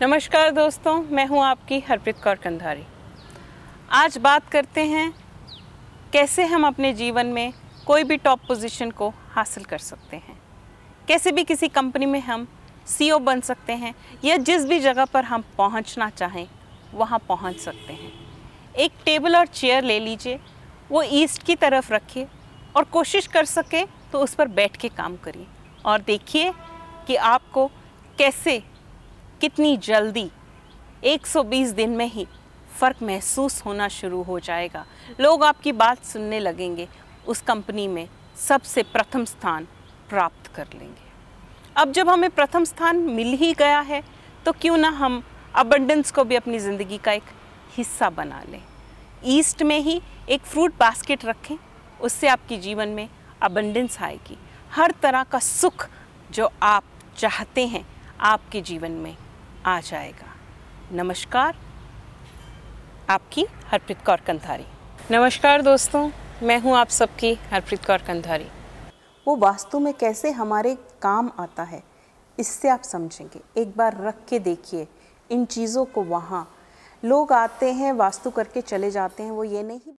नमस्कार दोस्तों मैं हूं आपकी हरप्रीत कौर कंधारी आज बात करते हैं कैसे हम अपने जीवन में कोई भी टॉप पोजीशन को हासिल कर सकते हैं कैसे भी किसी कंपनी में हम सीईओ e बन सकते हैं या जिस भी जगह पर हम पहुंचना चाहें वहां पहुंच सकते हैं एक टेबल और चेयर ले लीजिए वो ईस्ट की तरफ रखिए और कोशिश कर सके तो उस पर बैठ के काम करिए और देखिए कि आपको कैसे कितनी जल्दी 120 दिन में ही फ़र्क महसूस होना शुरू हो जाएगा लोग आपकी बात सुनने लगेंगे उस कंपनी में सबसे प्रथम स्थान प्राप्त कर लेंगे अब जब हमें प्रथम स्थान मिल ही गया है तो क्यों ना हम अबंडेंस को भी अपनी ज़िंदगी का एक हिस्सा बना लें ईस्ट में ही एक फ्रूट बास्केट रखें उससे आपके जीवन में अबंडेंस आएगी हर तरह का सुख जो आप चाहते हैं आपके जीवन में आ जाएगा नमस्कार आपकी हरप्रीत कौर कंधारी नमस्कार दोस्तों मैं हूं आप सबकी हरप्रीत कौर कंधारी वो वास्तु में कैसे हमारे काम आता है इससे आप समझेंगे एक बार रख के देखिए इन चीज़ों को वहाँ लोग आते हैं वास्तु करके चले जाते हैं वो ये नहीं